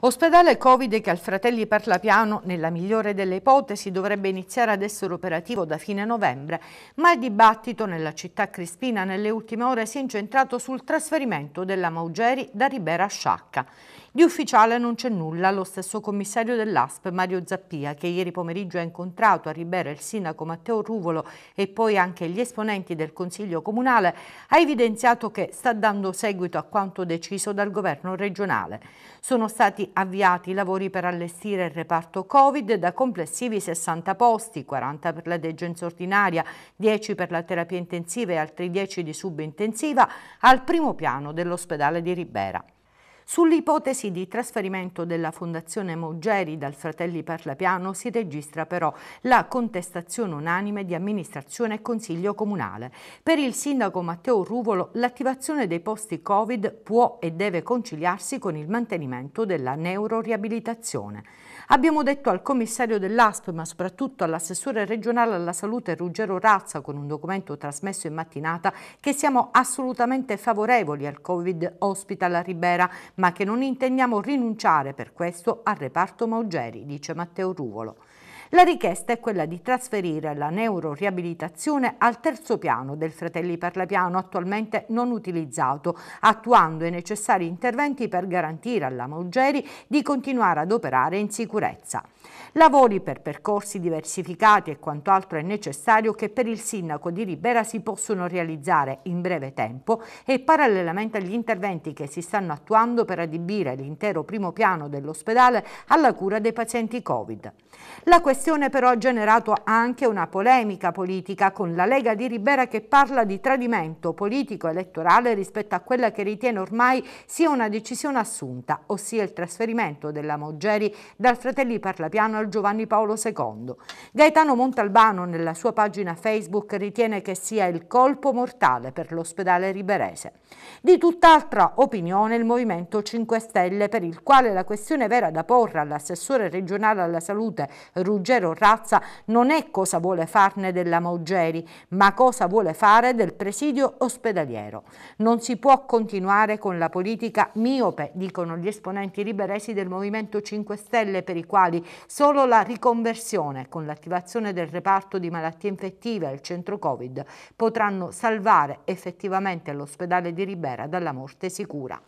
Ospedale Covid che al Fratelli Parlapiano, nella migliore delle ipotesi, dovrebbe iniziare ad essere operativo da fine novembre, ma il dibattito nella città crispina nelle ultime ore si è incentrato sul trasferimento della Maugeri da Ribera a Sciacca. Di ufficiale non c'è nulla, lo stesso commissario dell'ASP Mario Zappia, che ieri pomeriggio ha incontrato a Ribera il sindaco Matteo Ruvolo e poi anche gli esponenti del Consiglio Comunale, ha evidenziato che sta dando seguito a quanto deciso dal governo regionale. Sono stati avviati i lavori per allestire il reparto Covid da complessivi 60 posti, 40 per la degenza ordinaria, 10 per la terapia intensiva e altri 10 di subintensiva al primo piano dell'ospedale di Ribera. Sull'ipotesi di trasferimento della Fondazione Moggeri dal Fratelli Parlapiano si registra però la contestazione unanime di amministrazione e consiglio comunale. Per il sindaco Matteo Ruvolo l'attivazione dei posti Covid può e deve conciliarsi con il mantenimento della neuroriabilitazione. Abbiamo detto al commissario dell'ASP, ma soprattutto all'assessore regionale alla salute Ruggero Razza, con un documento trasmesso in mattinata, che siamo assolutamente favorevoli al Covid Hospital a Ribera, ma che non intendiamo rinunciare per questo al reparto Maugeri, dice Matteo Ruvolo. La richiesta è quella di trasferire la neuroriabilitazione al terzo piano del Fratelli per la Piano, attualmente non utilizzato, attuando i necessari interventi per garantire alla Maugeri di continuare ad operare in sicurezza. Lavori per percorsi diversificati e quant'altro è necessario che per il sindaco di Ribera si possono realizzare in breve tempo e parallelamente agli interventi che si stanno attuando per adibire l'intero primo piano dell'ospedale alla cura dei pazienti Covid. La questione però ha generato anche una polemica politica con la Lega di Ribera che parla di tradimento politico-elettorale rispetto a quella che ritiene ormai sia una decisione assunta, ossia il trasferimento della Moggeri dal Fratelli Parlapiano al Giovanni Paolo II. Gaetano Montalbano nella sua pagina Facebook ritiene che sia il colpo mortale per l'ospedale riberese. Di tutt'altra opinione il Movimento 5 Stelle per il quale la questione vera da porre all'assessore regionale alla salute Ruggero Ruggero Razza non è cosa vuole farne della Maugeri, ma cosa vuole fare del presidio ospedaliero. Non si può continuare con la politica miope, dicono gli esponenti liberesi del Movimento 5 Stelle, per i quali solo la riconversione con l'attivazione del reparto di malattie infettive al centro Covid potranno salvare effettivamente l'ospedale di Ribera dalla morte sicura.